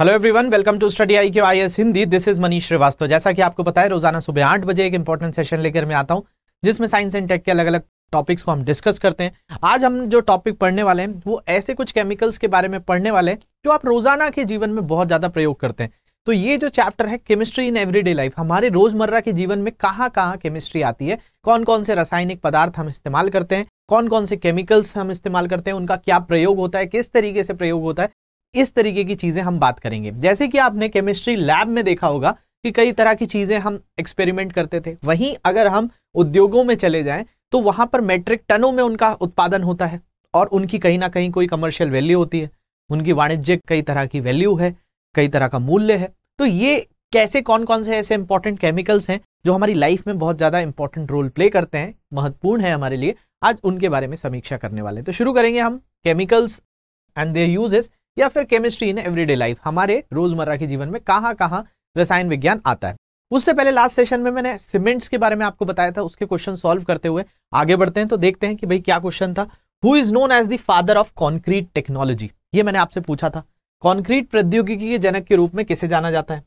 Hello everyone welcome to study I Q I S Hindi this is Manish Shrivastava जैसा कि आपको पता है रोजाना सुबह आठ बजे एक इंपॉर्टेंट सेशन लेकर मैं आता हूँ जिसमें साइंस एंड टेक के अलग अलग टॉपिक्स को हम डिस्कस करते हैं आज हम जो टॉपिक पढ़ने वाले हैं वो ऐसे कुछ केमिकल्स के बारे में पढ़ने वाले हैं जो आप रोजाना के जीवन में बहुत ज़्यादा प्रयोग करते हैं तो ये जो चैप्टर है केमिस्ट्री इन एवरीडे लाइफ हमारे रोजमर्रा के जीवन में कहाँ कहाँ केमिस्ट्री आती है कौन कौन से रासायनिक पदार्थ हम इस्तेमाल करते हैं कौन कौन से केमिकल्स हम इस्तेमाल करते हैं उनका क्या प्रयोग होता है किस तरीके से प्रयोग होता है इस तरीके की चीज़ें हम बात करेंगे जैसे कि आपने केमिस्ट्री लैब में देखा होगा कि कई तरह की चीज़ें हम एक्सपेरिमेंट करते थे वहीं अगर हम उद्योगों में चले जाएं तो वहां पर मेट्रिक टनों में उनका उत्पादन होता है और उनकी कहीं ना कहीं कोई कमर्शियल वैल्यू होती है उनकी वाणिज्यिक कई तरह की वैल्यू है कई तरह का मूल्य है तो ये कैसे कौन कौन से ऐसे इंपॉर्टेंट केमिकल्स हैं जो हमारी लाइफ में बहुत ज़्यादा इंपॉर्टेंट रोल प्ले करते हैं महत्वपूर्ण है हमारे लिए आज उनके बारे में समीक्षा करने वाले तो शुरू करेंगे हम केमिकल्स एंड देर यूजेस या फिर केमिस्ट्री इन एवरीडे लाइफ हमारे रोजमर्रा के जीवन में कहाँ कहाँ रसायन विज्ञान आता है उससे पहले लास्ट सेशन में मैंने सीमेंट्स के बारे में आपको बताया था उसके क्वेश्चन सॉल्व करते हुए आगे बढ़ते हैं तो देखते हैं कि भाई क्या क्वेश्चन था who is known as the father of concrete technology ये मैंने आपसे पूछा था कॉन्क्रीट प्रौद्योगिकी के जनक के रूप में किसे जाना जाता है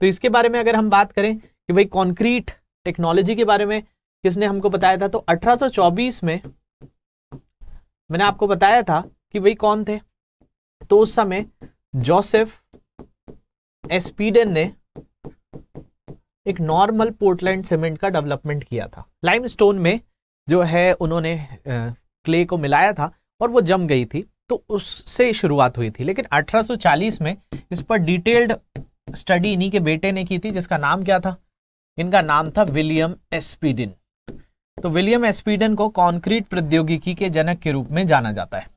तो इसके बारे में अगर हम बात करें कि भाई कॉन्क्रीट टेक्नोलॉजी के बारे में किसने हमको बताया था तो 1824 में मैंने आपको बताया था कि भाई कौन थे तो उस समय जोसेफ एस्पीडन ने एक नॉर्मल पोर्टलैंड सीमेंट का डेवलपमेंट किया था लाइमस्टोन में जो है उन्होंने क्ले को मिलाया था और वो जम गई थी तो उससे शुरुआत हुई थी लेकिन 1840 में इस पर डिटेल्ड स्टडी इन्हीं के बेटे ने की थी जिसका नाम क्या था इनका नाम था विलियम एसपीडन तो विलियम एस्पीडन को कॉन्क्रीट प्रौद्योगिकी के जनक के रूप में जाना जाता है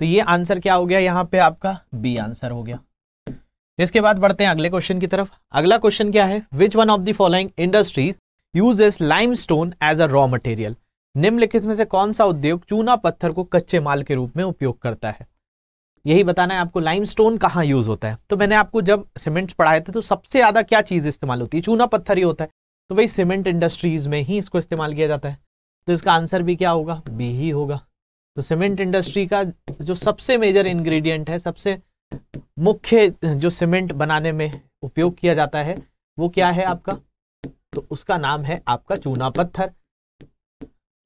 तो ये आंसर क्या हो गया यहाँ पे आपका बी आंसर हो गया इसके बाद बढ़ते हैं अगले क्वेश्चन की तरफ अगला क्वेश्चन क्या है which one of the following industries uses limestone as a raw material निम्नलिखित में से कौन सा उद्योग चूना पत्थर को कच्चे माल के रूप में उपयोग करता है यही बताना है आपको लाइम स्टोन कहाँ यूज होता है तो मैंने आपको जब सीमेंट्स पढ़ाए थे तो सबसे ज्यादा क्या चीज इस्तेमाल होती है चूना पत्थर ही होता है तो भाई सीमेंट इंडस्ट्रीज में ही इसको इस्तेमाल किया जाता है तो इसका आंसर भी क्या होगा बी ही होगा तो सीमेंट इंडस्ट्री का जो सबसे मेजर इंग्रेडिएंट है सबसे मुख्य जो सीमेंट बनाने में उपयोग किया जाता है वो क्या है आपका तो उसका नाम है आपका चूना पत्थर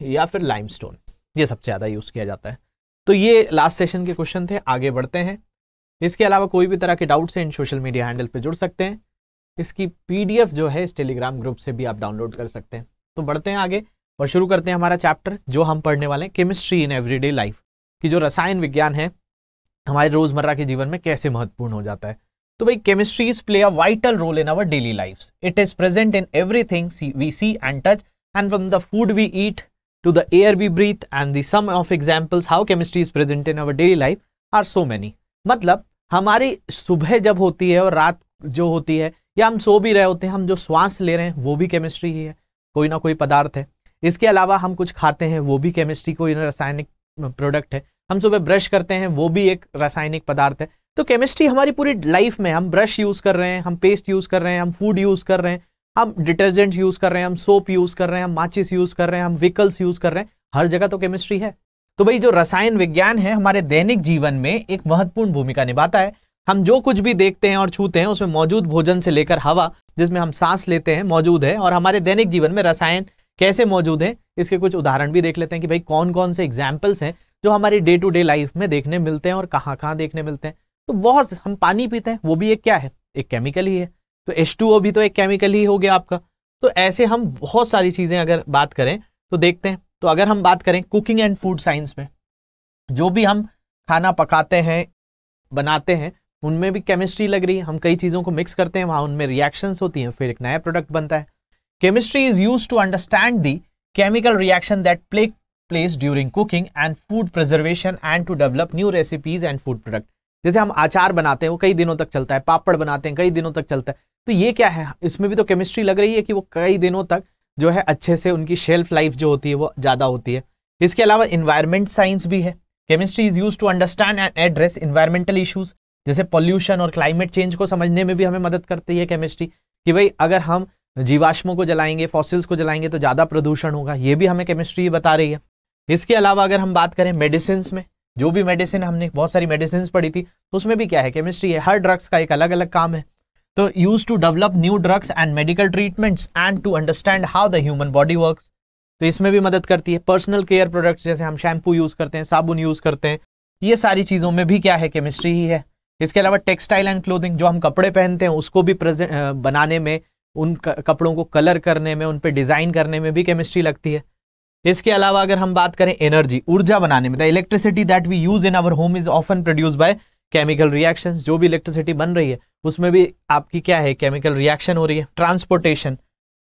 या फिर लाइमस्टोन ये सबसे ज़्यादा यूज़ किया जाता है तो ये लास्ट सेशन के क्वेश्चन थे आगे बढ़ते हैं इसके अलावा कोई भी तरह के डाउट्स हैं इन सोशल मीडिया हैंडल पर जुड़ सकते हैं इसकी पीडीएफ जो है इस टेलीग्राम ग्रुप से भी आप डाउनलोड कर सकते हैं तो बढ़ते हैं आगे और शुरू करते हैं हमारा चैप्टर जो हम पढ़ने वाले हैं केमिस्ट्री इन एवरीडे लाइफ कि जो रसायन विज्ञान है हमारे रोजमर्रा के जीवन में कैसे महत्वपूर्ण हो जाता है तो भाई chemistries play a vital role in our daily life it is present in every we see and touch and from the food we eat to the air we breathe and the some of examples how chemistry is present in our daily life are so many मतलब हमारी सुबह जब होती है और रात जो होती है या हम सो भी रहे होते हैं हम जो श्वास ले रहे हैं वो भी केमिस्ट्री ही है कोई ना कोई पदार्थ है इसके अलावा हम कुछ खाते हैं वो भी केमिस्ट्री को रासायनिक प्रोडक्ट है हम सुबह ब्रश करते हैं वो भी एक रासायनिक पदार्थ है तो केमिस्ट्री हमारी पूरी लाइफ में हम ब्रश यूज़ कर रहे हैं हम पेस्ट यूज़ कर रहे हैं हम फूड यूज़ कर रहे हैं हम डिटर्जेंट यूज़ कर रहे हैं हम सोप यूज़ कर रहे हैं हम माचिस यूज़ कर रहे हैं हम व्हीकल्स यूज़ कर रहे हैं हर जगह तो केमिस्ट्री है तो भाई जो रसायन विज्ञान है हमारे दैनिक जीवन में एक महत्वपूर्ण भूमिका निभाता है हम जो कुछ भी देखते हैं और छूते हैं उसमें मौजूद भोजन से लेकर हवा जिसमें हम सांस लेते हैं मौजूद है और हमारे दैनिक जीवन में रसायन कैसे मौजूद हैं इसके कुछ उदाहरण भी देख लेते हैं कि भाई कौन कौन से एग्जाम्पल्स हैं जो हमारी डे टू डे लाइफ में देखने मिलते हैं और कहाँ कहाँ देखने मिलते हैं तो बहुत हम पानी पीते हैं वो भी एक क्या है एक केमिकल ही है तो एच भी तो एक केमिकल ही हो गया आपका तो ऐसे हम बहुत सारी चीज़ें अगर बात करें तो देखते हैं तो अगर हम बात करें कुकिंग एंड फूड साइंस में जो भी हम खाना पकाते हैं बनाते हैं उनमें भी केमिस्ट्री लग रही है हम कई चीज़ों को मिक्स करते हैं वहाँ उनमें रिएक्शंस होती हैं फिर एक नया प्रोडक्ट बनता है Chemistry is used to understand the chemical reaction that take place during cooking and food preservation and to develop new recipes and food product. जैसे हम आचार बनाते हैं वो कई दिनों तक चलता है पापड़ बनाते हैं कई दिनों तक चलता है तो ये क्या है इसमें भी तो केमिस्ट्री लग रही है कि वो कई दिनों तक जो है अच्छे से उनकी शेल्फ लाइफ जो होती है वो ज़्यादा होती है इसके अलावा इन्वायरमेंट साइंस भी है chemistry is use to understand and address environmental issues जैसे पॉल्यूशन और क्लाइमेट चेंज को समझने में भी हमें मदद करती है केमिस्ट्री कि भाई अगर हम जीवाश्मों को जलाएंगे फॉसिल्स को जलाएंगे तो ज़्यादा प्रदूषण होगा ये भी हमें केमिस्ट्री बता रही है इसके अलावा अगर हम बात करें मेडिसिन में जो भी मेडिसिन हमने बहुत सारी मेडिसिन पढ़ी थी तो उसमें भी क्या है केमिस्ट्री है हर ड्रग्स का एक अलग अलग काम है तो use to develop new drugs and medical treatments and to understand how the human body work तो इसमें भी मदद करती है पर्सनल केयर प्रोडक्ट्स जैसे हम शैम्पू यूज़ करते हैं साबुन यूज़ करते हैं ये सारी चीज़ों में भी क्या है केमिस्ट्री ही है इसके अलावा टेक्सटाइल एंड क्लोथिंग जो हम कपड़े पहनते हैं उसको भी बनाने में उन कपड़ों को कलर करने में उन पर डिज़ाइन करने में भी केमिस्ट्री लगती है इसके अलावा अगर हम बात करें एनर्जी ऊर्जा बनाने में the electricity that we use in our home is often produce by chemical reaction जो भी इलेक्ट्रिसिटी बन रही है उसमें भी आपकी क्या है केमिकल रिएक्शन हो रही है ट्रांसपोर्टेशन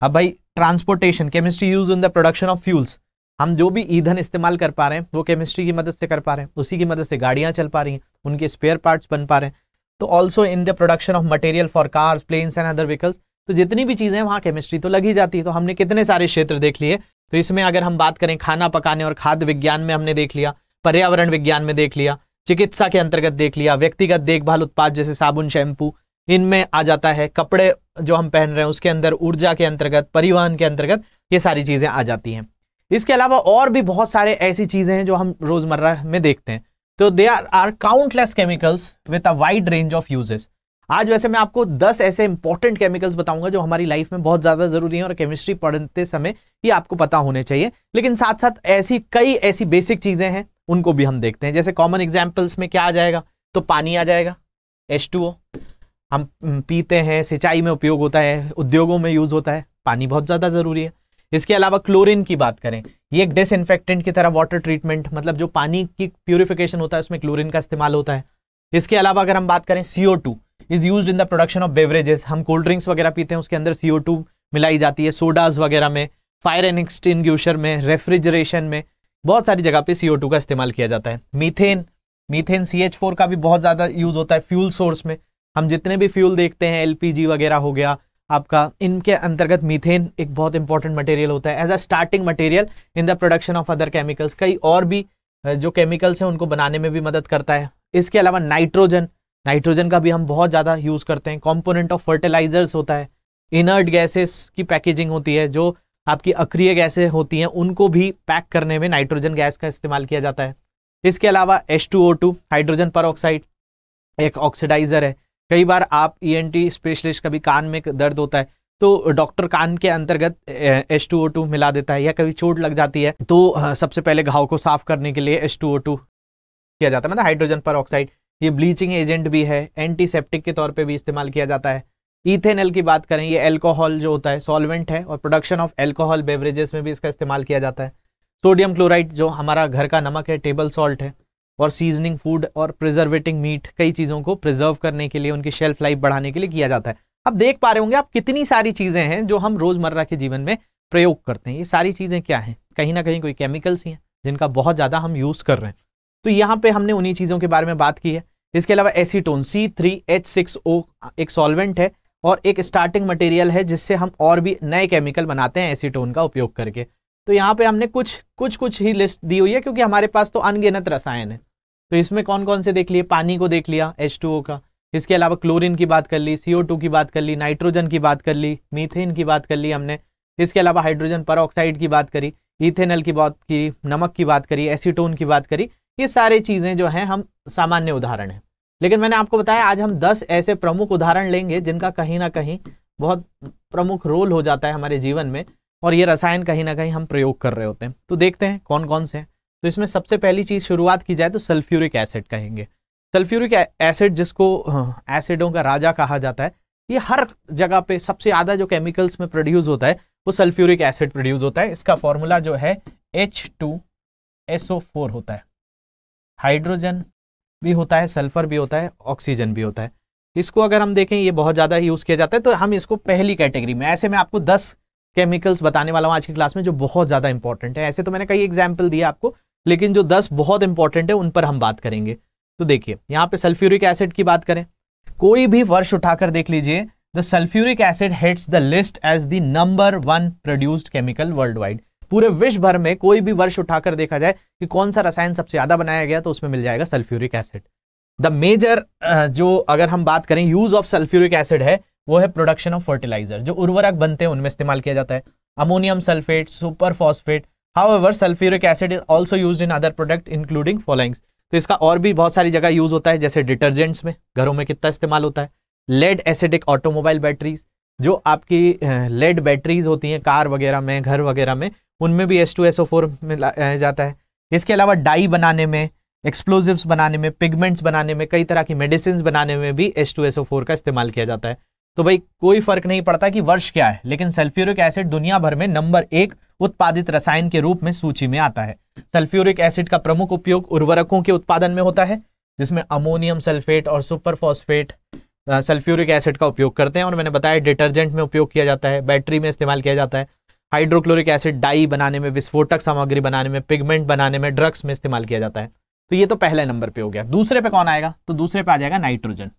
अब भाई transportation chemistry use in the production of fuels हम जो भी ईंधन इस्तेमाल कर पा रहे हैं वो केमिस्ट्री की मदद से कर पा रहे हैं उसी की मदद से गाड़ियाँ चल पा रही हैं उनके स्पेयर पार्ट्स बन पा रहे हैं तो also in the production of material for cars planes and other vehicles तो जितनी भी चीज़ें वहाँ केमिस्ट्री तो लगी जाती है तो हमने कितने सारे क्षेत्र देख लिए तो इसमें अगर हम बात करें खाना पकाने और खाद्य विज्ञान में हमने देख लिया पर्यावरण विज्ञान में देख लिया चिकित्सा के अंतर्गत देख लिया व्यक्तिगत देखभाल उत्पाद जैसे साबुन शैम्पू इनमें आ जाता है कपड़े जो हम पहन रहे हैं उसके अंदर ऊर्जा के अंतर्गत परिवहन के अंतर्गत ये सारी चीज़ें आ जाती हैं इसके अलावा और भी बहुत सारे ऐसी चीज़ें हैं जो हम रोज़मर्रा में देखते हैं तो they are are countless chemicals with a wide range of uses आज वैसे मैं आपको 10 ऐसे इंपॉर्टेंट केमिकल्स बताऊंगा जो हमारी लाइफ में बहुत ज़्यादा ज़रूरी है और केमिस्ट्री पढ़ते समय ये आपको पता होने चाहिए लेकिन साथ साथ ऐसी कई ऐसी बेसिक चीज़ें हैं उनको भी हम देखते हैं जैसे कॉमन एग्जाम्पल्स में क्या आ जाएगा तो पानी आ जाएगा एस हम पीते हैं सिंचाई में उपयोग होता है उद्योगों में यूज़ होता है पानी बहुत ज़्यादा ज़रूरी है इसके अलावा क्लोरीन की बात करें ये एक डिसइनफेक्टेंट की तरह वाटर ट्रीटमेंट मतलब जो पानी की प्योरिफिकेशन होता है उसमें क्लोरीन का इस्तेमाल होता है इसके अलावा अगर हम बात करें C is use in the production of beverages हम कोल्ड ड्रिंक्स वगैरह पीते हैं उसके अंदर सी मिलाई जाती है सोडाज वगैरह में फायर एंड एक्सटिंग्यूशर में रेफ्रिजरेशन में बहुत सारी जगह पे टू का इस्तेमाल किया जाता है methane methane C H four का भी बहुत ज़्यादा यूज़ होता है फ्यूल सोर्स में हम जितने भी फ्यूल देखते हैं एल पी जी वगैरह हो गया आपका इनके अंतर्गत मीथेन एक बहुत इंपॉर्टेंट मटेरियल होता है as a starting material in the production of other chemicals कई और भी जो केमिकल्स हैं उनको बनाने में भी मदद करता है इसके अलावा नाइट्रोजन नाइट्रोजन का भी हम बहुत ज़्यादा यूज़ करते हैं कॉम्पोनेंट ऑफ फर्टिलाइजर्स होता है इनर्ट गैसेस की पैकेजिंग होती है जो आपकी अक्रिय गैसें होती हैं उनको भी पैक करने में नाइट्रोजन गैस का इस्तेमाल किया जाता है इसके अलावा H2O2 हाइड्रोजन पर एक ऑक्सीडाइजर है कई बार आप ई e स्पेशलिस्ट कभी कान में दर्द होता है तो डॉक्टर कान के अंतर्गत टू मिला देता है या कभी चोट लग जाती है तो सबसे पहले घाव को साफ करने के लिए टू किया जाता है मतलब हाइड्रोजन पर ऑक्साइड ये ब्लीचिंग एजेंट भी है एंटीसेप्टिक के तौर पे भी इस्तेमाल किया जाता है इथेनल की बात करें ये एल्कोहल जो होता है सॉल्वेंट है और प्रोडक्शन ऑफ एल्कोहल बेवरेजेस में भी इसका इस्तेमाल किया जाता है सोडियम क्लोराइड जो हमारा घर का नमक है टेबल सॉल्ट है और सीजनिंग फूड और प्रिजर्वेटिंग मीट कई चीज़ों को प्रिजर्व करने के लिए उनकी शेल्फ लाइफ बढ़ाने के लिए किया जाता है अब देख पा रहे होंगे आप कितनी सारी चीज़ें हैं जो हम रोज़मर्रा के जीवन में प्रयोग करते हैं ये सारी चीज़ें क्या हैं कहीं ना कहीं कोई केमिकल्स ही हैं जिनका बहुत ज़्यादा हम यूज़ कर रहे हैं तो यहाँ पे हमने उन्हीं चीज़ों के बारे में बात की है इसके अलावा acetone C three H six O एक सॉल्वेंट है और एक स्टार्टिंग मटेरियल है जिससे हम और भी नए केमिकल बनाते हैं एसीटोन का उपयोग करके तो यहाँ पे हमने कुछ कुछ कुछ ही लिस्ट दी हुई है क्योंकि हमारे पास तो अनगिनत रसायन है तो इसमें कौन कौन से देख लिए पानी को देख लिया एच का इसके अलावा क्लोरिन की बात कर ली सी की बात कर ली नाइट्रोजन की बात कर ली मीथेन की बात कर ली हमने इसके अलावा हाइड्रोजन पर की बात करी इथेनल की बात की नमक की बात करी एसीटोन की बात करी ये सारी चीज़ें जो हैं हम सामान्य उदाहरण हैं लेकिन मैंने आपको बताया आज हम दस ऐसे प्रमुख उदाहरण लेंगे जिनका कहीं ना कहीं बहुत प्रमुख रोल हो जाता है हमारे जीवन में और ये रसायन कहीं ना कहीं हम प्रयोग कर रहे होते हैं तो देखते हैं कौन कौन से हैं तो इसमें सबसे पहली चीज़ शुरुआत की जाए तो सल्फ्यूरिक एसिड कहेंगे सल्फ्यूरिक एसिड जिसको हाँ, एसिडों का राजा कहा जाता है ये हर जगह पे सबसे ज़्यादा जो केमिकल्स में प्रोड्यूस होता है वो सल्फ्यूरिक एसिड प्रोड्यूस होता है इसका फॉर्मूला जो है H two S O four होता है हाइड्रोजन भी होता है सल्फर भी होता है ऑक्सीजन भी होता है इसको अगर हम देखें ये बहुत ज़्यादा यूज़ किया जाता है तो हम इसको पहली कैटेगरी में ऐसे में आपको दस केमिकल्स बताने वाला हूँ आज की क्लास में जो बहुत ज़्यादा इंपॉर्टेंट है ऐसे तो मैंने कई एग्जाम्पल दिया आपको लेकिन जो दस बहुत इंपॉर्टेंट है उन पर हम बात करेंगे तो देखिए यहाँ पे सल्फ्यूरिक एसिड की बात करें कोई भी वर्ष उठाकर देख लीजिए the sulphuric acid heads the list as the number one produced chemical worldwide पूरे विश्व भर में कोई भी वर्ष उठाकर देखा जाए कि कौन सा रसायन सबसे ज्यादा बनाया गया तो उसमें मिल जाएगा सल्फ्यूरिक एसिड द मेजर जो अगर हम बात करें यूज ऑफ सल्फ्यूरिक एसिड है वो है प्रोडक्शन ऑफ फर्टिलाइजर जो उर्वरक बनते हैं उनमें इस्तेमाल किया जाता है ammonium sulphate superphosphate however sulphuric acid is also use in other product including followings तो इसका और भी बहुत सारी जगह यूज होता है जैसे डिटर्जेंट्स में घरों में कितना इस्तेमाल होता है लेड एसिडिक ऑटोमोबाइल बैटरीज जो आपकी लेड बैटरीज होती हैं कार वगैरह में घर वगैरह में उनमें भी S two S O four में जाता है इसके अलावा डाई बनाने में एक्सप्लोजिवस बनाने में पिगमेंट्स बनाने में कई तरह की मेडिसिन बनाने में भी S two S O four का इस्तेमाल किया जाता है तो भाई कोई फर्क नहीं पड़ता कि वर्ष क्या है लेकिन सल्फ्यूरिक एसिड दुनिया भर में नंबर एक उत्पादित रसायन के रूप में सूची में आता है सल्फ्यूरिक एसिड का प्रमुख उपयोग उर्वरकों के उत्पादन में होता है जिसमें अमोनियम सल्फेट और सुपरफॉस्फेट सल्फ्यूरिक एसिड का उपयोग करते हैं और मैंने बताया डिटर्जेंट में उपयोग किया जाता है बैटरी में इस्तेमाल किया जाता है हाइड्रोक्लोरिक एसिड डाई बनाने में विस्फोटक सामग्री बनाने में पिगमेंट बनाने में ड्रग्स में इस्तेमाल किया जाता है तो ये तो पहले नंबर पे हो गया दूसरे पे कौन आएगा तो दूसरे पे आ जाएगा नाइट्रोजन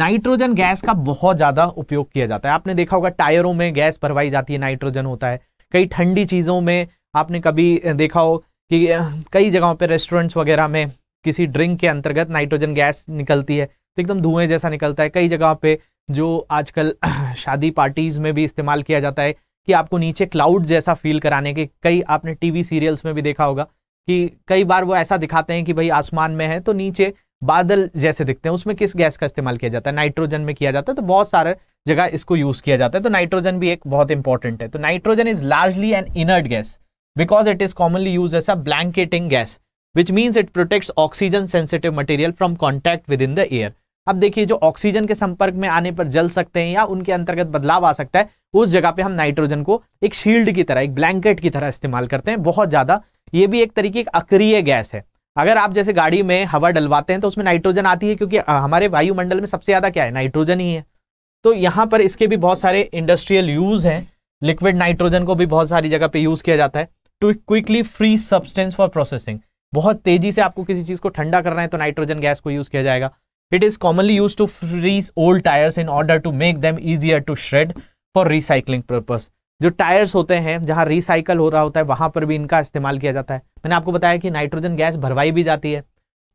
नाइट्रोजन गैस का बहुत ज़्यादा उपयोग किया जाता है आपने देखा होगा टायरों में गैस भरवाई जाती है नाइट्रोजन होता है कई ठंडी चीज़ों में आपने कभी देखा हो कि कई जगहों पर रेस्टोरेंट्स वगैरह में किसी ड्रिंक के अंतर्गत नाइट्रोजन गैस निकलती है तो एकदम धुएं जैसा निकलता है कई जगह पर जो आजकल शादी पार्टीज़ में भी इस्तेमाल किया जाता है कि आपको नीचे क्लाउड जैसा फील कराने के कई आपने टीवी सीरियल्स में भी देखा होगा कि कई बार वो ऐसा दिखाते हैं कि भाई आसमान में है तो नीचे बादल जैसे दिखते हैं उसमें किस गैस का इस्तेमाल किया जाता है नाइट्रोजन में किया जाता है तो बहुत सारे जगह इसको यूज किया जाता है तो नाइट्रोजन भी एक बहुत इंपॉर्टेंट है तो nitrogen is largely an inert gas because it is commonly use as a blanketing gas which means it protect oxygen sensitive material from contact with in the air अब देखिए जो ऑक्सीजन के संपर्क में आने पर जल सकते हैं या उनके अंतर्गत बदलाव आ सकता है उस जगह पे हम नाइट्रोजन को एक शील्ड की तरह एक ब्लैंकेट की तरह इस्तेमाल करते हैं बहुत ज़्यादा ये भी एक तरीके की अक्रिय गैस है अगर आप जैसे गाड़ी में हवा डलवाते हैं तो उसमें नाइट्रोजन आती है क्योंकि हमारे वायुमंडल में सबसे ज़्यादा क्या है नाइट्रोजन ही है तो यहाँ पर इसके भी बहुत सारे इंडस्ट्रियल यूज़ हैं लिक्विड नाइट्रोजन को भी बहुत सारी जगह पे यूज़ किया जाता है to quickly free substance for processing बहुत तेजी से आपको किसी चीज़ को ठंडा करना है तो नाइट्रोजन गैस को यूज़ किया जाएगा It is commonly used to freeze old tires in order to make them easier to shred for recycling purpose. जो टायर्स होते हैं जहाँ रिसाइकल हो रहा होता है वहां पर भी इनका इस्तेमाल किया जाता है मैंने आपको बताया कि नाइट्रोजन गैस भरवाई भी जाती है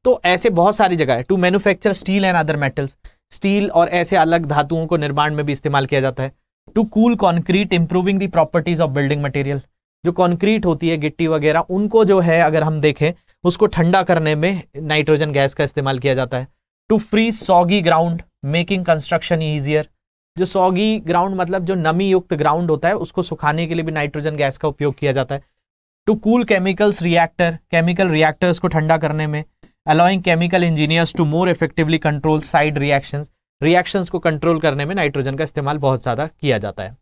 तो ऐसे बहुत सारी जगह है to manufacture steel and other metals steel और ऐसे अलग धातुओं को निर्माण में भी इस्तेमाल किया जाता है to cool concrete improving the properties of building material जो कॉन्क्रीट होती है गिट्टी वगैरह उनको जो है अगर हम देखें उसको ठंडा करने में नाइट्रोजन गैस का इस्तेमाल किया जाता है to free soggy ground making construction easier जो सॉगी ग्राउंड मतलब जो नमी युक्त ग्राउंड होता है उसको सुखाने के लिए भी नाइट्रोजन गैस का उपयोग किया जाता है to cool chemicals reactor chemical reactors को ठंडा करने में allowing chemical engineers to more effectively control side reactions reactions को कंट्रोल करने में नाइट्रोजन का इस्तेमाल बहुत ज़्यादा किया जाता है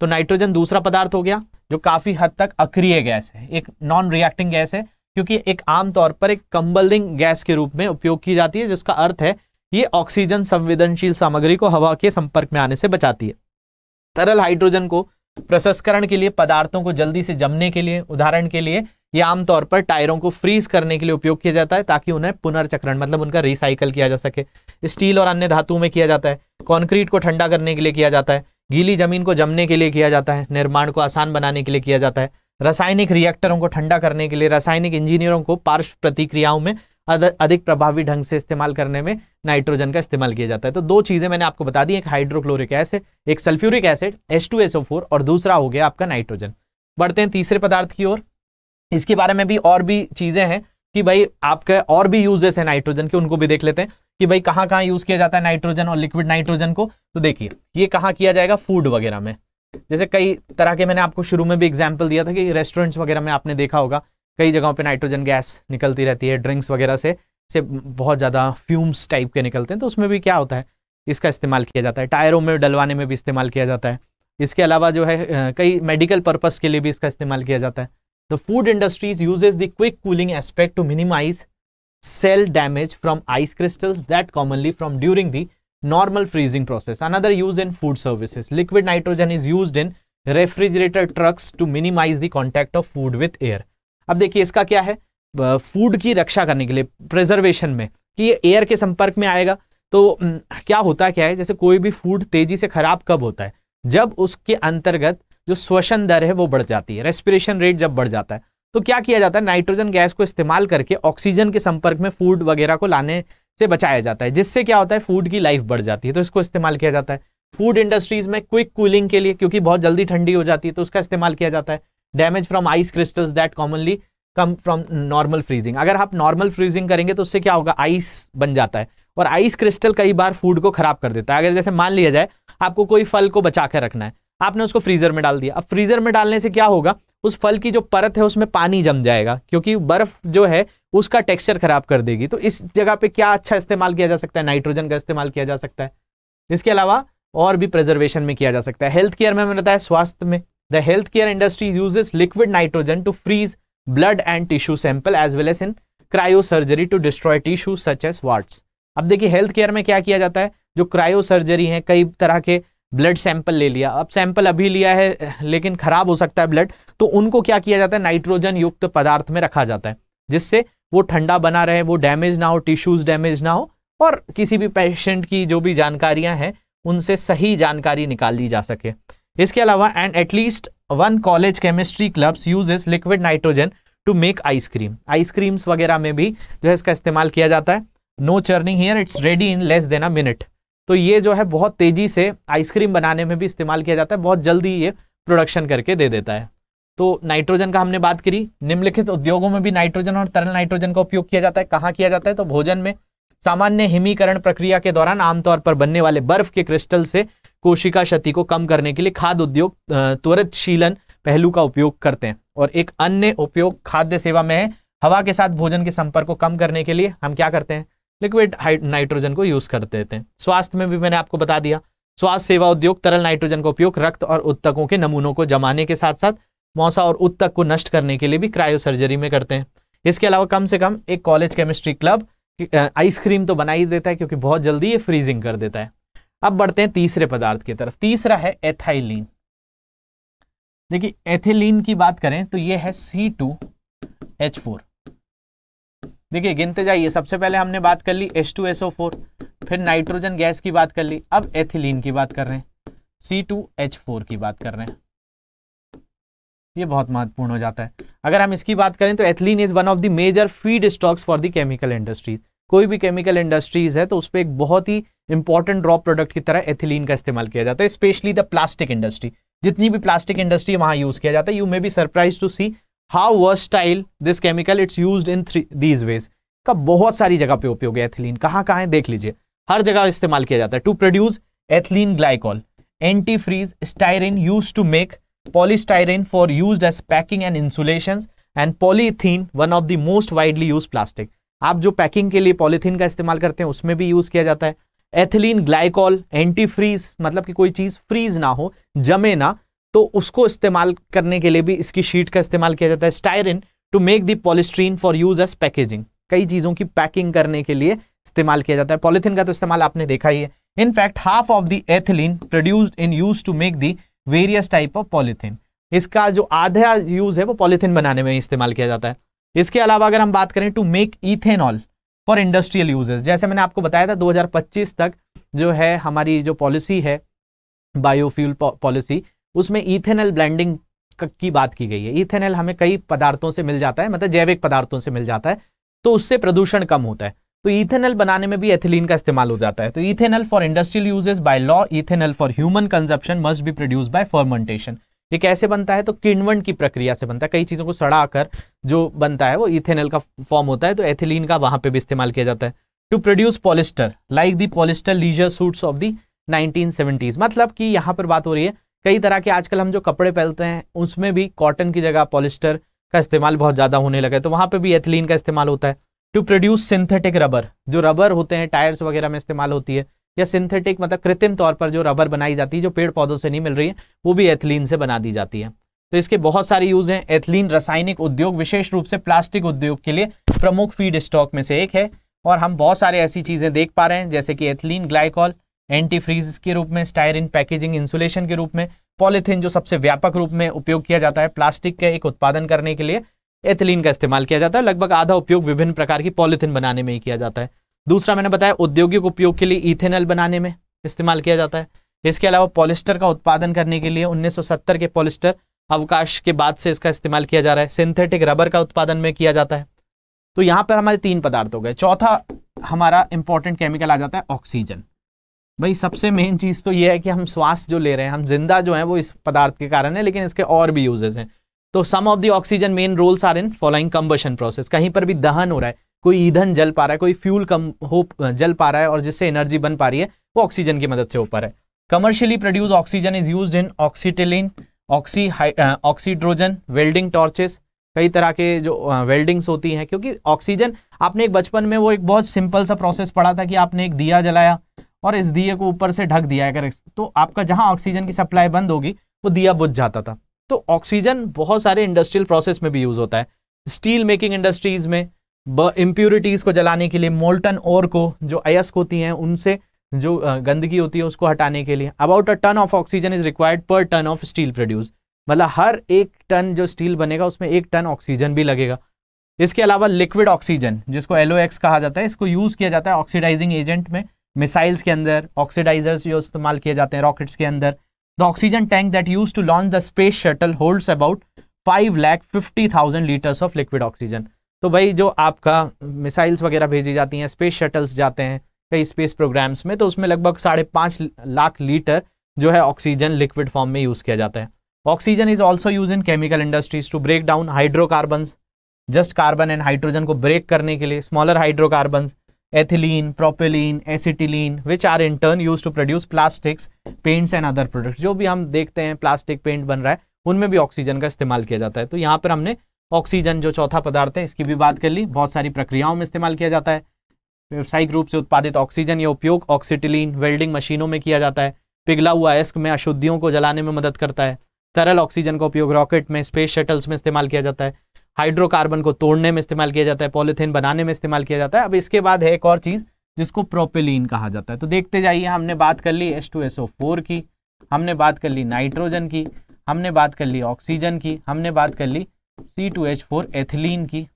तो नाइट्रोजन दूसरा पदार्थ हो गया जो काफ़ी हद तक अक्रिय गैस है एक नॉन रिएक्टिंग गैस है क्योंकि एक आमतौर पर एक कंबलिंग गैस के रूप में उपयोग की जाती है जिसका अर्थ है ये ऑक्सीजन संवेदनशील सामग्री को हवा के संपर्क में आने से बचाती है तरल हाइड्रोजन को प्रसंस्करण के लिए पदार्थों को जल्दी से जमने के लिए उदाहरण के लिए यह आमतौर पर टायरों को फ्रीज करने के लिए उपयोग किया जाता है ताकि उन्हें पुनर्चक्रण मतलब उनका रिसाइकल किया जा सके स्टील और अन्य धातुओं में किया जाता है कॉन्क्रीट को ठंडा करने के लिए किया जाता है गीली जमीन को जमने के लिए किया जाता है निर्माण को आसान बनाने के लिए किया जाता है रासायनिक रिएक्टरों को ठंडा करने के लिए रासायनिक इंजीनियरों को पार्श्व प्रतिक्रियाओं में अधिक प्रभावी ढंग से इस्तेमाल करने में नाइट्रोजन का इस्तेमाल किया जाता है तो दो चीज़ें मैंने आपको बता दी एक हाइड्रोक्लोरिक एसिड एक सल्फ्यूरिक एसिड H2SO4 और दूसरा हो गया आपका नाइट्रोजन बढ़ते हैं तीसरे पदार्थ की ओर इसके बारे में भी और भी चीज़ें हैं कि भाई आपके और भी यूजेस हैं नाइट्रोजन के उनको भी देख लेते हैं कि भाई कहाँ कहाँ यूज़ किया जाता है नाइट्रोजन और लिक्विड नाइट्रोजन को तो देखिए ये कहाँ किया जाएगा फूड वगैरह में जैसे कई तरह के मैंने आपको शुरू में भी एग्जाम्पल दिया था कि रेस्टोरेंट्स वगैरह में आपने देखा होगा कई जगहों पे नाइट्रोजन गैस निकलती रहती है ड्रिंक्स वगैरह से से बहुत ज़्यादा फ्यूम्स टाइप के निकलते हैं तो उसमें भी क्या होता है इसका इस्तेमाल किया जाता है टायरों में डलवाने में भी इस्तेमाल किया जाता है इसके अलावा जो है कई मेडिकल पर्पज़ के लिए भी इसका इस्तेमाल किया जाता है the food industries uses the quick cooling aspect to minimise cell damage from ice crystals that commonly from during the normal freezing process Another use in food services. Liquid nitrogen is used in refrigerator trucks to minimise the contact of food with air अब देखिए इसका क्या है food की रक्षा करने के लिए preservation में कि ये एयर के संपर्क में आएगा तो क्या होता क्या है जैसे कोई भी फूड तेजी से खराब कब होता है जब उसके अंतर्गत जो श्वसन दर है वो बढ़ जाती है रेस्पिरेशन रेट जब बढ़ जाता है तो क्या किया जाता है नाइट्रोजन गैस को इस्तेमाल करके ऑक्सीजन के संपर्क में फूड वगैरह को लाने से बचाया जाता है जिससे क्या होता है फूड की लाइफ बढ़ जाती है तो इसको इस्तेमाल किया जाता है फूड इंडस्ट्रीज में क्विक कूलिंग के लिए क्योंकि बहुत जल्दी ठंडी हो जाती है तो उसका इस्तेमाल किया जाता है damage from ice crystals that commonly come from normal freezing अगर आप नॉर्मल फ्रीजिंग करेंगे तो उससे क्या होगा आइस बन जाता है और आइस क्रिस्टल कई बार फूड को खराब कर देता है अगर जैसे मान लिया जाए आपको कोई फल को बचा कर रखना है आपने उसको फ्रीजर में डाल दिया अब फ्रीजर में डालने से क्या होगा उस फल की जो परत है उसमें पानी जम जाएगा क्योंकि बर्फ जो है उसका टेक्सचर खराब कर देगी तो इस जगह पे क्या अच्छा इस्तेमाल किया जा सकता है नाइट्रोजन का इस्तेमाल किया जा सकता है इसके अलावा और भी प्रिजर्वेशन में किया जा सकता है हेल्थ केयर में हमें बताया स्वास्थ्य में the health care industry uses liquid nitrogen to freeze blood and tissue sample as well as in cryosurgery to destroy tissue such as warts अब देखिए हेल्थ केयर में क्या किया जाता है जो क्रायो सर्जरी है कई तरह के ब्लड सैंपल ले लिया अब सैंपल अभी लिया है लेकिन खराब हो सकता है ब्लड तो उनको क्या किया जाता है नाइट्रोजन युक्त पदार्थ में रखा जाता है जिससे वो ठंडा बना रहे वो डैमेज ना हो टिश्यूज डैमेज ना हो और किसी भी पेशेंट की जो भी जानकारियां हैं उनसे सही जानकारी निकाल ली जा सके इसके अलावा and at least one college chemistry clubs use liquid nitrogen to make ice cream ice creams वगैरह में भी जो है इसका इस्तेमाल किया जाता है no churning here it's ready in less than a minute तो ये जो है बहुत तेज़ी से आइसक्रीम बनाने में भी इस्तेमाल किया जाता है बहुत जल्दी ये प्रोडक्शन करके दे देता है तो नाइट्रोजन का हमने बात करी निम्नलिखित उद्योगों में भी नाइट्रोजन और तरल नाइट्रोजन का उपयोग किया जाता है कहाँ किया जाता है तो भोजन में सामान्य हिमीकरण प्रक्रिया के दौरान आमतौर पर बनने वाले बर्फ के क्रिस्टल से कोशिका क्षति को कम करने के लिए खाद्य उद्योग त्वरित शीलन पहलू का उपयोग करते हैं और एक अन्य उपयोग खाद्य सेवा में है हवा के साथ भोजन के संपर्क को कम करने के लिए हम क्या करते हैं लिक्विड नाइट्रोजन को यूज करते थे स्वास्थ्य में भी मैंने आपको बता दिया स्वास्थ्य सेवा उद्योग तरल नाइट्रोजन का उपयोग रक्त और उत्तकों के नमूनों को जमाने के साथ साथ मौसा और उत्तक को नष्ट करने के लिए भी क्रायो सर्जरी में करते हैं इसके अलावा कम से कम एक कॉलेज केमिस्ट्री क्लब आइसक्रीम तो बना ही देता है क्योंकि बहुत जल्दी ये फ्रीजिंग कर देता है अब बढ़ते हैं तीसरे पदार्थ की तरफ तीसरा है एथाइलिन देखिए एथिलीन की बात करें तो ये है सी टू एच फोर देखिए गिनते जाइए सबसे पहले हमने बात कर ली H2SO4 फिर नाइट्रोजन गैस की बात कर ली अब एथिलीन की बात कर रहे हैं C2H4 की बात कर रहे हैं ये बहुत महत्वपूर्ण हो जाता है अगर हम इसकी बात करें तो ethylene is one of the major feedstocks for the chemical industries कोई भी केमिकल इंडस्ट्रीज है तो उस पर एक बहुत ही इंपॉर्टेंट रॉ प्रोडक्ट की तरह एथिलीन का इस्तेमाल किया जाता है स्पेशली द प्लास्टिक इंडस्ट्री जितनी भी प्लास्टिक इंडस्ट्री वहां यूज किया जाता है you may be surprise to see how versatile this chemical it's use in three these ways का बहुत सारी जगह पे उपयोग है एथिलीन कहाँ कहाँ है देख लीजिए हर जगह इस्तेमाल किया जाता है to produce ethylene glycol antifreeze styrene use to make polystyrene for use as packing and insulation and polythene one of the most widely use plastic आप जो पैकिंग के लिए पॉलीथीन का इस्तेमाल करते हैं उसमें भी यूज़ किया जाता है एथिलीन ग्लाइकॉल एंटी फ्रीज मतलब कि कोई चीज़ फ्रीज ना हो जमे ना तो उसको इस्तेमाल करने के लिए भी इसकी शीट का इस्तेमाल किया जाता है styrene to make the polystyrene for use as packaging कई चीज़ों की पैकिंग करने के लिए इस्तेमाल किया जाता है पॉलिथिन का तो इस्तेमाल आपने देखा ही है in fact half of the ethylene produced in use to make the various type of polythene इसका जो आधा यूज है वो पॉलिथिन बनाने में इस्तेमाल किया जाता है इसके अलावा अगर हम बात करें to make ethanol for industrial uses जैसे मैंने आपको बताया था 2025 तक जो है हमारी जो पॉलिसी है बायोफ्यूल पॉलिसी उसमें इथेनल ब्लेंडिंग की बात की गई है इथेनल हमें कई पदार्थों से मिल जाता है मतलब जैविक पदार्थों से मिल जाता है तो उससे प्रदूषण कम होता है तो इथेनल बनाने में भी एथिलीन का इस्तेमाल हो जाता है तो ethanol for industrial uses by law ethanol for human consumption must be produce by fermentation ये कैसे बनता है तो किण्वन की प्रक्रिया से बनता है कई चीज़ों को सड़ाकर जो बनता है वो इथेनल का फॉर्म होता है तो एथिलीन का वहां पे भी इस्तेमाल किया जाता है to produce polyester like the polyester leisure suits of the 1970s मतलब कि यहां पर बात हो रही है कई तरह के आजकल हम जो कपड़े पहनते हैं उसमें भी कॉटन की जगह पॉलिस्टर का इस्तेमाल बहुत ज़्यादा होने लगा है तो वहाँ पर भी एथिलीन का इस्तेमाल होता है टू प्रोड्यूस सिंथेटिक रबर जो रबर होते हैं टायर्स वगैरह में इस्तेमाल होती है या सिंथेटिक मतलब कृत्रिम तौर पर जो रबर बनाई जाती है जो पेड़ पौधों से नहीं मिल रही है वो भी एथिलीन से बना दी जाती है तो इसके बहुत सारे यूज हैं एथिलीन रासायनिक उद्योग विशेष रूप से प्लास्टिक उद्योग के लिए प्रमुख फीड स्टॉक में से एक है और हम बहुत सारे ऐसी चीज़ें देख पा रहे हैं जैसे कि एथिलीन ग्लाइकॉल एंटी फ्रीज के रूप में स्टायरिन पैकेजिंग इंसुलेशन के रूप में पॉलिथिन जो सबसे व्यापक रूप में उपयोग किया जाता है प्लास्टिक का एक उत्पादन करने के लिए एथिलीन का इस्तेमाल किया जाता है लगभग आधा उपयोग विभिन्न प्रकार की पॉलिथिन बनाने में ही किया जाता है दूसरा मैंने बताया औद्योगिक उपयोग के लिए इथेनल बनाने में इस्तेमाल किया जाता है इसके अलावा पॉलिस्टर का उत्पादन करने के लिए 1970 के पॉलिस्टर अवकाश के बाद से इसका इस्तेमाल किया जा रहा है सिंथेटिक रबर का उत्पादन में किया जाता है तो यहाँ पर हमारे तीन पदार्थ हो गए चौथा हमारा इंपॉर्टेंट केमिकल आ जाता है ऑक्सीजन भाई सबसे मेन चीज़ तो ये है कि हम श्वास जो ले रहे हैं हम जिंदा जो है वो इस पदार्थ के कारण है लेकिन इसके और भी यूजेज हैं तो some of the oxygen main roles are in following combustion process कहीं पर भी दहन हो रहा है कोई ईंधन जल पा रहा है कोई फ्यूल कम हो जल पा रहा है और जिससे एनर्जी बन पा रही है वो ऑक्सीजन की मदद से ऊपर है commercially produce oxygen is use in oxyacetylene oxy oxyhydrogen welding torches कई तरह के जो वेल्डिंग्स होती हैं क्योंकि ऑक्सीजन आपने एक बचपन में वो एक बहुत सिंपल सा प्रोसेस पढ़ा था कि आपने एक दिया जलाया और इस दिए को ऊपर से ढक दिया अगर तो आपका जहाँ ऑक्सीजन की सप्लाई बंद होगी वो दिया बुझ जाता था तो ऑक्सीजन बहुत सारे इंडस्ट्रियल प्रोसेस में भी यूज़ होता है स्टील मेकिंग इंडस्ट्रीज़ में इम्प्योरिटीज़ को जलाने के लिए मोल्टन ओर को जो अयस्क होती हैं उनसे जो गंदगी होती है उसको हटाने के लिए about a ton of oxygen is required per ton of steel produce मतलब हर एक टन जो स्टील बनेगा उसमें एक टन ऑक्सीजन भी लगेगा इसके अलावा लिक्विड ऑक्सीजन जिसको एलो एक्स कहा जाता है इसको यूज़ किया जाता है ऑक्सीडाइजिंग एजेंट में मिसाइल्स के अंदर ऑक्सीडाइजर्स जो इस्तेमाल किए जाते हैं रॉकेट्स के अंदर the oxygen tank that use to launch the space shuttle holds about five lakh fifty thousand litres of liquid oxygen तो भाई जो आपका मिसाइल्स वगैरह भेजी जाती हैं स्पेस शटल्स जाते हैं कई स्पेस प्रोग्राम्स में तो उसमें लगभग साढ़े पाँच लाख लीटर जो है ऑक्सीजन लिक्विड फॉर्म में यूज़ किया जाता है oxygen is also use in chemical industries to break down hydrocarbon just carbon and hydrogen को ब्रेक करने के लिए smaller hydrocarbon ethylene propylene acetylene which are in turn use to produce plastics paints and other product जो भी हम देखते हैं plastic paint बन रहा है उनमें भी ऑक्सीजन का इस्तेमाल किया जाता है तो यहाँ पर हमने ऑक्सीजन जो चौथा पदार्थ है इसकी भी बात कर ली बहुत सारी प्रक्रियाओं में इस्तेमाल किया जाता है व्यावसायिक रूप से उत्पादित ऑक्सीजन या उपयोग ऑक्सीटिलीन वेल्डिंग मशीनों में किया जाता है पिघला हुआ एस्क में अशुद्धियों को जलाने में मदद करता है तरल ऑक्सीजन का उपयोग रॉकेट में स्पेस शटल्स में इस्तेमाल किया जाता है हाइड्रोकार्बन को तोड़ने में इस्तेमाल किया जाता है पॉलिथीन बनाने में इस्तेमाल किया जाता है अब इसके बाद है एक और चीज़ जिसको प्रोपेलिन कहा जाता है तो देखते जाइए हमने बात कर ली एस की हमने बात कर ली नाइट्रोजन की हमने बात कर ली ऑक्सीजन की हमने बात कर ली C two H four ethylene की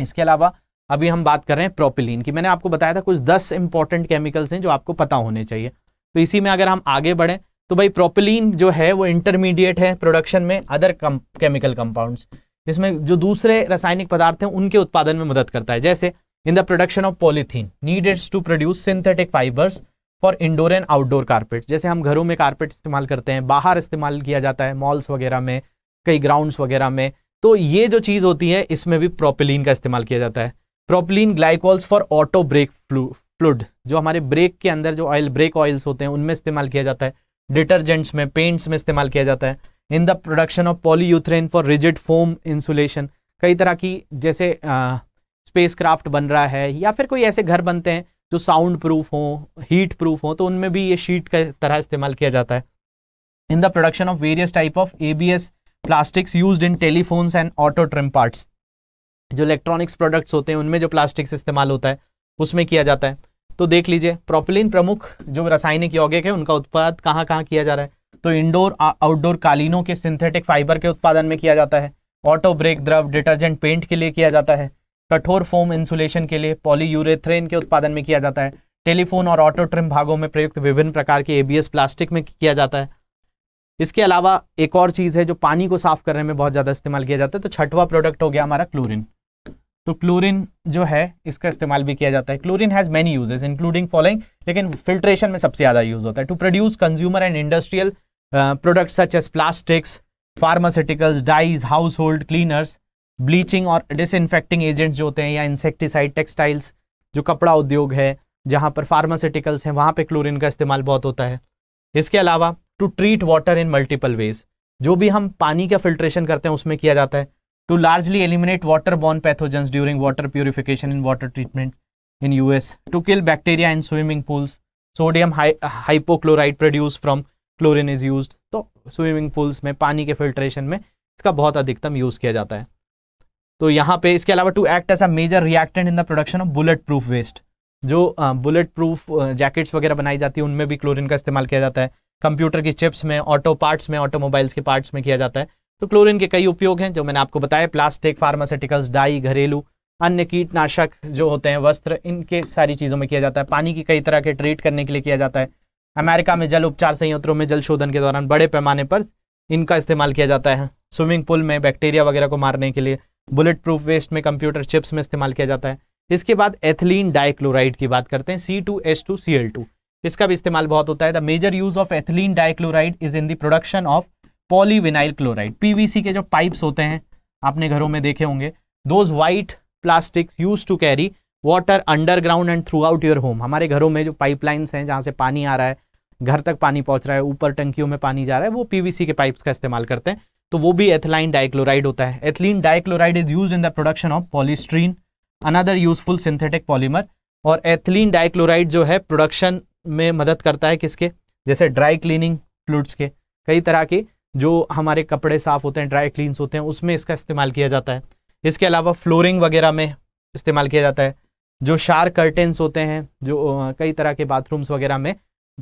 इसके अलावा अभी हम बात कर रहे हैं प्रोपिलीन की मैंने आपको बताया था कुछ दस इंपॉर्टेंट केमिकल्स हैं जो आपको पता होने चाहिए तो इसी में अगर हम आगे बढ़ें तो भाई प्रोपिलीन जो है वो इंटरमीडिएट है प्रोडक्शन में अदर केमिकल कंपाउंड्स जिसमें जो दूसरे रासायनिक पदार्थ हैं उनके उत्पादन में मदद करता है जैसे in the production of polythene needed to produce synthetic fibres for indoor and outdoor carpet जैसे हम घरों में कारपेट इस्तेमाल करते हैं बाहर इस्तेमाल किया जाता है मॉल्स वगैरह में कई ग्राउंड्स वगैरह में तो ये जो चीज़ होती है इसमें भी प्रोपिलीन का इस्तेमाल किया जाता है propylene glycols for auto brake fluid जो हमारे ब्रेक के अंदर जो ऑयल ब्रेक ऑयल्स होते हैं उनमें इस्तेमाल किया जाता है डिटर्जेंट्स में पेंट्स में इस्तेमाल किया जाता है in the production of polyurethane for rigid foam insulation कई तरह की जैसे स्पेस क्राफ्ट बन रहा है या फिर कोई ऐसे घर बनते हैं जो साउंड प्रूफ हों हीट प्रूफ हों तो उनमें भी ये शीट का तरह इस्तेमाल किया जाता है in the production of various type of A B S plastics use in telephones and auto trim parts जो इलेक्ट्रॉनिक्स प्रोडक्ट्स होते हैं उनमें जो प्लास्टिक्स इस्तेमाल होता है उसमें किया जाता है तो देख लीजिए प्रोपिलीन प्रमुख जो रासायनिक यौगिक है उनका उत्पाद कहाँ कहाँ किया जा रहा है तो इंडोर आउटडोर कालीनों के सिंथेटिक फाइबर के उत्पादन में किया जाता है ऑटो ब्रेक द्रव डिटर्जेंट पेंट के लिए किया जाता है कठोर फोम इंसुलेशन के लिए पॉलीयूरेथ्रेन के उत्पादन में किया जाता है टेलीफोन और ऑटो ट्रिम भागों में प्रयुक्त विभिन्न प्रकार के एबीएस प्लास्टिक में किया जाता है इसके अलावा एक और चीज़ है जो पानी को साफ करने में बहुत ज़्यादा इस्तेमाल किया जाता है तो छठवा प्रोडक्ट हो गया हमारा क्लोरिन तो क्लोरिन जो है इसका इस्तेमाल भी किया जाता है chlorine has many uses including following लेकिन फिल्ट्रेशन में सबसे ज़्यादा यूज होता है to produce consumer and industrial products such as plastics pharmaceuticals dyes household cleaners bleaching और डिसइनफेक्टिंग एजेंट्स जो होते हैं या इंसेक्टिसाइड टेक्सटाइल्स जो कपड़ा उद्योग है जहाँ पर फार्मास्यूटिकल्स हैं वहाँ पर क्लोरीन का इस्तेमाल बहुत होता है इसके अलावा to treat water in multiple ways जो भी हम पानी का फिल्ट्रेशन करते हैं उसमें किया जाता है to largely eliminate water borne pathogens during water purification in water treatment in US to kill bacteria in swimming pools sodium hypochlorite produce from chlorine is use तो स्विमिंग पूल्स में पानी के फिल्ट्रेशन में इसका बहुत अधिकतम यूज़ किया जाता है तो यहाँ पे इसके अलावा to act as a major reactant in the production of bullet proof vest जो बुलेट प्रूफ जैकेट्स वगैरह बनाई जाती है उनमें भी क्लोरीन का इस्तेमाल किया जाता है कंप्यूटर की चिप्स में ऑटो पार्ट्स में ऑटोमोबाइल्स के पार्ट्स में किया जाता है तो क्लोरीन के कई उपयोग हैं जो मैंने आपको बताया प्लास्टिक फार्मास्यूटिकल्स डाई घरेलू अन्य कीटनाशक जो होते हैं वस्त्र इनके सारी चीज़ों में किया जाता है पानी की कई तरह के ट्रीट करने के लिए किया जाता है अमेरिका में जल उपचार संयंत्रों में जल शोधन के दौरान बड़े पैमाने पर इनका इस्तेमाल किया जाता है स्विमिंग पूल में बैक्टीरिया वगैरह को मारने के लिए बुलेट प्रूफ वेस्ट में कंप्यूटर चिप्स में इस्तेमाल किया जाता है इसके बाद एथिलीन डाइक्लोराइड की बात करते हैं C two S two C L two इसका भी इस्तेमाल बहुत होता है the major use of ethylene dichloride is in the production of polyvinyl chloride PVC के जो पाइप्स होते हैं आपने घरों में देखे होंगे those white plastics use to carry water underground and throughout your home हमारे घरों में जो पाइपलाइंस हैं जहाँ से पानी आ रहा है घर तक पानी पहुँच रहा है ऊपर टंकियों में पानी जा रहा है वो पी के पाइप्स का इस्तेमाल करते हैं तो वो भी एथलाइन डाइक्लोराइड होता है ethylene dichloride is use in the production of polystyrene another useful synthetic polymer और एथलीन डाइक्लोराइड जो है प्रोडक्शन में मदद करता है किसके जैसे ड्राई क्लीनिंग फ्लूड्स के कई तरह के जो हमारे कपड़े साफ होते हैं ड्राई क्लीन्स होते हैं उसमें इसका इस्तेमाल किया जाता है इसके अलावा फ्लोरिंग वगैरह में इस्तेमाल किया जाता है जो शार कर्टेंस होते हैं जो कई तरह के बाथरूम्स वगैरह में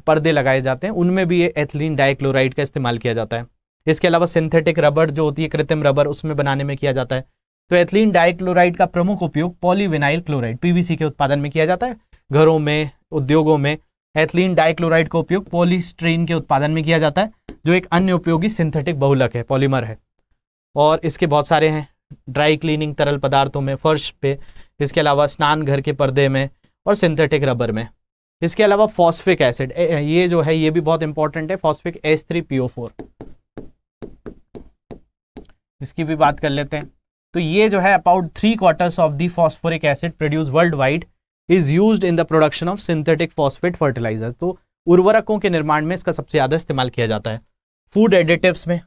पर्दे लगाए जाते हैं उनमें भी ये एथिलीन डाइक्लोराइड का इस्तेमाल किया जाता है इसके अलावा सिंथेटिक रबर जो होती है कृत्रिम रबर उसमें बनाने में किया जाता है तो एथिलीन डाइक्लोराइड का प्रमुख उपयोग पॉलीविनाइल क्लोराइड पीवीसी के उत्पादन में किया जाता है घरों में उद्योगों में एथिलीन डाइक्लोराइड का उपयोग पॉलीस्ट्रीन के उत्पादन में किया जाता है जो एक अन्य उपयोगी सिंथेटिक बहुलक है पॉलीमर है और इसके बहुत सारे हैं ड्राई क्लीनिंग तरल पदार्थों में फर्श पे इसके अलावा स्नान घर के पर्दे में और सिंथेटिक रबर में इसके अलावा फॉस्फिक एसिड ये जो है ये भी बहुत इंपॉर्टेंट है phosphoric S three P O four इसकी भी बात कर लेते हैं तो ये जो है about three quarters of the phosphoric acid produce world wide is use in the production of synthetic phosphate fertilizer तो उर्वरकों के निर्माण में इसका सबसे ज़्यादा इस्तेमाल किया जाता है फूड एडिटिव्स में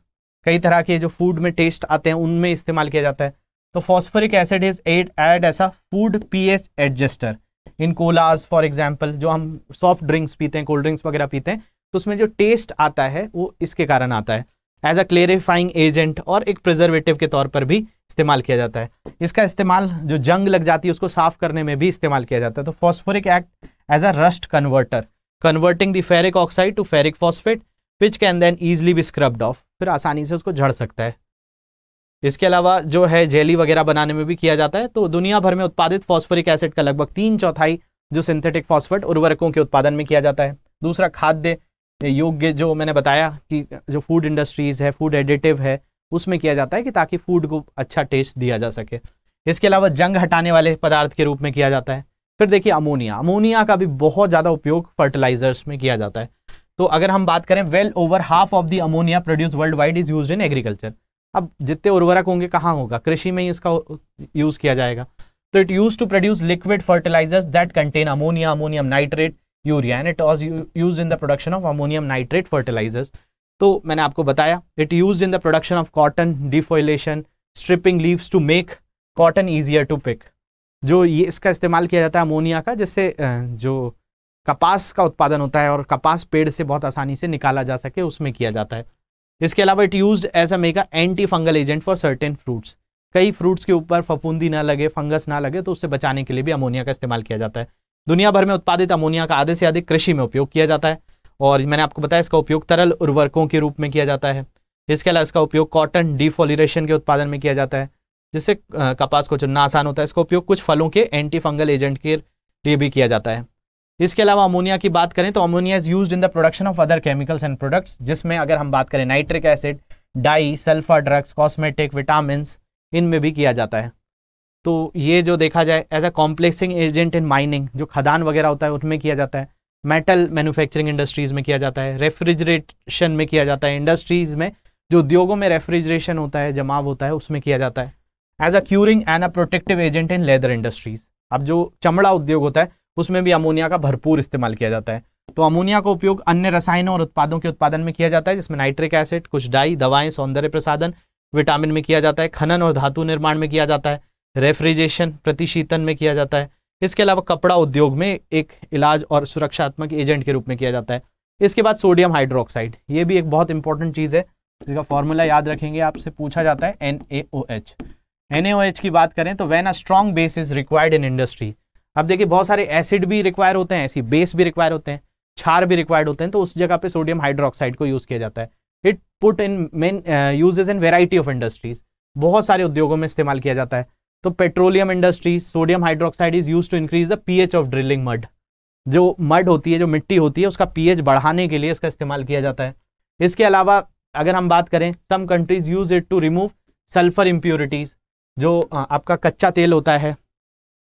कई तरह के जो फूड में टेस्ट आते हैं उनमें इस्तेमाल किया जाता है तो phosphoric acid is add add ऐसा food as adjuster in colas for example जो हम सॉफ्ट ड्रिंक्स पीते हैं कोल्ड ड्रिंक्स वगैरह पीते हैं तो उसमें जो टेस्ट आता है वो इसके कारण आता है एज अ क्लेरिफाइंग एजेंट और एक प्रिजर्वेटिव के तौर पर भी इस्तेमाल किया जाता है इसका इस्तेमाल जो जंग लग जाती है उसको साफ करने में भी इस्तेमाल किया जाता है तो phosphoric act as a rust converter converting the ferric oxide to ferric phosphate which can then easily be scrubbed off फिर आसानी से उसको झड़ सकता है इसके अलावा जो है जेली वगैरह बनाने में भी किया जाता है तो दुनिया भर में उत्पादित फॉस्फोरिक एसिड का लगभग तीन चौथाई जो सिंथेटिक फॉस्फेट उर्वरकों के उत्पादन में किया जाता है दूसरा खाद्य योग्य जो मैंने बताया कि जो फूड इंडस्ट्रीज़ है फूड एडिटिव है उसमें किया जाता है कि ताकि फूड को अच्छा टेस्ट दिया जा सके इसके अलावा जंग हटाने वाले पदार्थ के रूप में किया जाता है फिर देखिए अमोनिया अमोनिया का भी बहुत ज़्यादा उपयोग फर्टिलाइजर्स में किया जाता है तो अगर हम बात करें well over half of the ammonia produce world wide is use in agriculture अब जितने उर्वरक होंगे कहाँ होगा कृषि में ही इसका यूज किया जाएगा तो it use to produce liquid fertilizers that contain ammonia ammonium nitrate urea and it also use in the production of ammonium nitrate fertilizers तो मैंने आपको बताया it use in the production of cotton defoliation stripping leaves to make cotton easier to pick जो ये इसका इस्तेमाल किया जाता है अमोनिया का जिससे जो कपास का उत्पादन होता है और कपास पेड़ से बहुत आसानी से निकाला जा सके उसमें किया जाता है इसके अलावा it use as a mega antifungal agent for certain fruits कई फ्रूट्स के ऊपर फफूंदी ना लगे फंगस ना लगे तो उससे बचाने के लिए भी अमोनिया का इस्तेमाल किया जाता है दुनिया भर में उत्पादित अमोनिया का आधे से अधिक कृषि में उपयोग किया जाता है और मैंने आपको बताया इसका उपयोग तरल उर्वरकों के रूप में किया जाता है इसके अलावा इसका उपयोग कॉटन डिफोलिशन के उत्पादन में किया जाता है जिससे कपास को चुनना आसान होता है इसका उपयोग कुछ फलों के एंटी फंगल एजेंट के लिए भी किया जाता है इसके अलावा अमोनिया की बात करें तो ammonia is use in the production of other chemicals and products जिसमें अगर हम बात करें nitric acid dye sulphur drugs cosmetic vitamin इनमें भी किया जाता है तो ये जो देखा जाए as a complexing agent in mining जो खदान वगैरह होता है उसमें किया जाता है मेटल मैन्युफैक्चरिंग इंडस्ट्रीज़ में किया जाता है रेफ्रिजरेशन में किया जाता है इंडस्ट्रीज़ में जो उद्योगों में रेफ्रिजरेशन होता है जमाव होता है उसमें किया जाता है as a curing and a protective agent in leather industries अब जो चमड़ा उद्योग होता है उसमें भी अमोनिया का भरपूर इस्तेमाल किया जाता है तो अमोनिया का उपयोग अन्य रसायनों और उत्पादों के उत्पादन में किया जाता है जिसमें नाइट्रिक एसिड कुछ डाई दवाएं सौंदर्य प्रसाधन विटामिन में किया जाता है खनन और धातु निर्माण में किया जाता है रेफ्रिजरेशन प्रतिशीतन में किया जाता है इसके अलावा कपड़ा उद्योग में एक इलाज और सुरक्षात्मक एजेंट के रूप में किया जाता है इसके बाद सोडियम हाइड्रोक्साइड ये भी एक बहुत इंपॉर्टेंट चीज़ है जिसका फॉर्मूला याद रखेंगे आपसे पूछा जाता है एन ए की बात करें तो when a strong base is required in industry अब देखिए बहुत सारे एसिड भी रिक्वायर होते हैं ऐसी बेस भी रिक्वायर होते हैं छार भी रिक्वायर्ड होते हैं तो उस जगह पे सोडियम हाइड्रोक्साइड को यूज किया जाता है it put in main usages in variety of industries बहुत सारे उद्योगों में इस्तेमाल किया जाता है तो petroleum industries sodium hydroxide is use to increase the pH of drilling mud जो मड होती है जो मिट्टी होती है उसका पीएच बढ़ाने के लिए इसका इस्तेमाल किया जाता है इसके अलावा अगर हम बात करें some countries use it to remove sulphur impurities जो uh, आपका कच्चा तेल होता है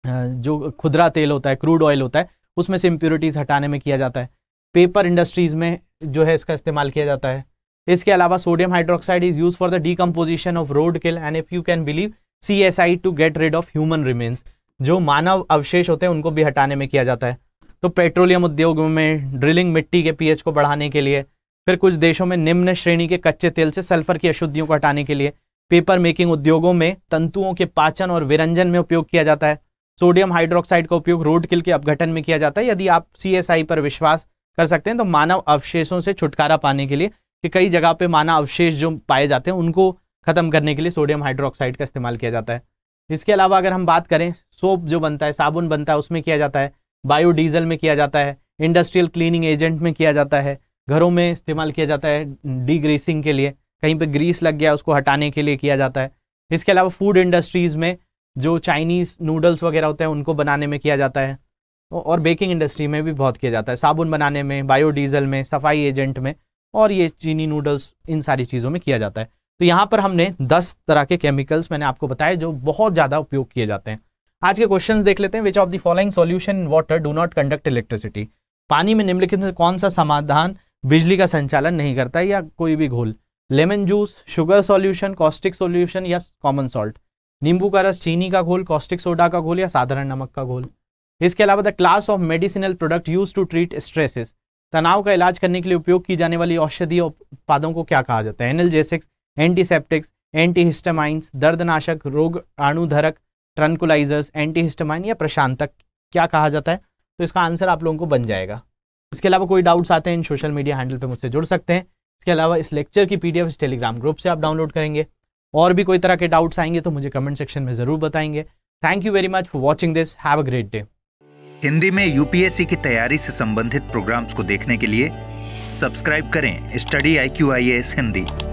जो खुदरा तेल होता है क्रूड ऑयल होता है उसमें से इम्प्योरिटीज़ हटाने में किया जाता है पेपर इंडस्ट्रीज़ में जो है इसका इस्तेमाल किया जाता है इसके अलावा sodium hydroxide is use for the decomposition of roadkill and if you can believe C S I to get rid of human remains जो मानव अवशेष होते हैं उनको भी हटाने में किया जाता है तो पेट्रोलियम उद्योग में ड्रिलिंग मिट्टी के पीएच को बढ़ाने के लिए फिर कुछ देशों में निम्न श्रेणी के कच्चे तेल से सल्फर की अशुद्धियों को हटाने के लिए पेपर मेकिंग उद्योगों में तंतुओं के पाचन और विरंजन में उपयोग किया जाता है सोडियम हाइड्रोक्साइड का उपयोग रोड किल के अपघटन में किया जाता है यदि आप सी पर विश्वास कर सकते हैं तो मानव अवशेषों से छुटकारा पाने के लिए कि कई जगह पे मानव अवशेष जो पाए जाते हैं उनको खत्म करने के लिए सोडियम हाइड्रोक्साइड का इस्तेमाल किया जाता है इसके अलावा अगर हम बात करें सोप जो बनता है साबुन बनता है उसमें किया जाता है बायोडीजल में किया जाता है इंडस्ट्रियल क्लीनिंग एजेंट में किया जाता है घरों में इस्तेमाल किया जाता है डीग्रीसिंग के लिए कहीं पर ग्रीस लग गया उसको हटाने के लिए किया जाता है इसके अलावा फूड इंडस्ट्रीज़ में जो चाइनीज़ नूडल्स वगैरह होते हैं उनको बनाने में किया जाता है और बेकिंग इंडस्ट्री में भी बहुत किया जाता है साबुन बनाने में बायोडीजल में सफाई एजेंट में और ये चीनी नूडल्स इन सारी चीज़ों में किया जाता है तो यहाँ पर हमने दस तरह के केमिकल्स मैंने आपको बताए जो बहुत ज़्यादा उपयोग किए जाते हैं आज के क्वेश्चन देख लेते हैं which of the following solution in water do not conduct electricity पानी में निम्नलिखित में कौन सा समाधान बिजली का संचालन नहीं करता या कोई भी घोल lemon juice sugar solution caustic solution या कॉमन सॉल्ट नींबू का रस चीनी का घोल कॉस्टिक सोडा का घोल या साधारण नमक का घोल इसके अलावा the class of medicinal product use to treat stresses तनाव का इलाज करने के लिए उपयोग की जाने वाली औषधीय उत्पादों को क्या कहा जाता है एनलजेसिक्स एंटीसेप्टिक्स एंटीहिस्टामाइंस दर्दनाशक रोग अणुधरक ट्रंकुलाइजर्स एंटीहिस्टामाइन या प्रशांतक क्या कहा जाता है तो इसका आंसर आप लोगों को बन जाएगा इसके अलावा कोई डाउट्स आते हैं इन सोशल मीडिया हैंडल पर मुझसे जुड़ सकते हैं इसके अलावा इस लेक्चर की पीडीएफ इस टेलीग्राम ग्रुप से आप डाउनलोड करेंगे और भी कोई तरह के डाउट्स आएंगे तो मुझे कमेंट सेक्शन में ज़रूर बताएंगे thank you very much for watching this have a great day Hindi में यूपीएससी की तैयारी से संबंधित प्रोग्राम्स को देखने के लिए सब्सक्राइब करें study I Q I S Hindi